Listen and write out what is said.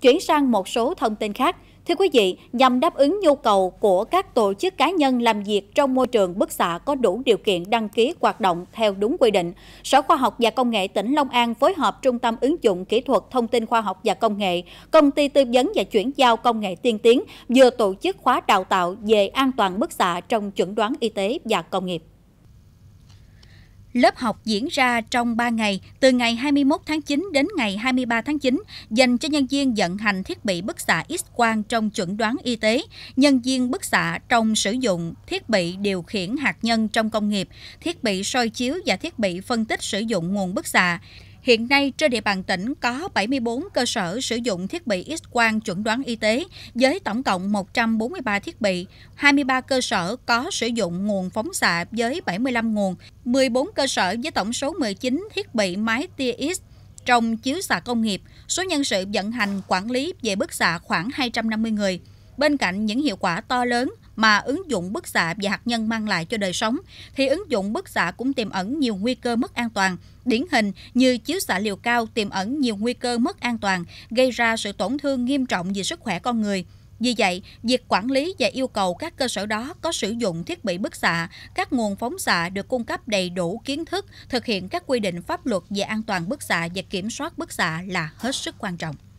Chuyển sang một số thông tin khác. Thưa quý vị, nhằm đáp ứng nhu cầu của các tổ chức cá nhân làm việc trong môi trường bức xạ có đủ điều kiện đăng ký hoạt động theo đúng quy định, Sở Khoa học và Công nghệ tỉnh Long An phối hợp Trung tâm ứng dụng kỹ thuật thông tin khoa học và công nghệ, Công ty tư vấn và chuyển giao công nghệ tiên tiến vừa tổ chức khóa đào tạo về an toàn bức xạ trong chuẩn đoán y tế và công nghiệp. Lớp học diễn ra trong 3 ngày, từ ngày 21 tháng 9 đến ngày 23 tháng 9, dành cho nhân viên vận hành thiết bị bức xạ X-quang trong chuẩn đoán y tế, nhân viên bức xạ trong sử dụng thiết bị điều khiển hạt nhân trong công nghiệp, thiết bị soi chiếu và thiết bị phân tích sử dụng nguồn bức xạ. Hiện nay trên địa bàn tỉnh có 74 cơ sở sử dụng thiết bị X-quang chuẩn đoán y tế với tổng cộng 143 thiết bị, 23 cơ sở có sử dụng nguồn phóng xạ với 75 nguồn, 14 cơ sở với tổng số 19 thiết bị máy tia X trong chiếu xạ công nghiệp, số nhân sự vận hành quản lý về bức xạ khoảng 250 người. Bên cạnh những hiệu quả to lớn, mà ứng dụng bức xạ và hạt nhân mang lại cho đời sống, thì ứng dụng bức xạ cũng tiềm ẩn nhiều nguy cơ mất an toàn, điển hình như chiếu xạ liều cao tiềm ẩn nhiều nguy cơ mất an toàn, gây ra sự tổn thương nghiêm trọng về sức khỏe con người. Vì vậy, việc quản lý và yêu cầu các cơ sở đó có sử dụng thiết bị bức xạ, các nguồn phóng xạ được cung cấp đầy đủ kiến thức, thực hiện các quy định pháp luật về an toàn bức xạ và kiểm soát bức xạ là hết sức quan trọng.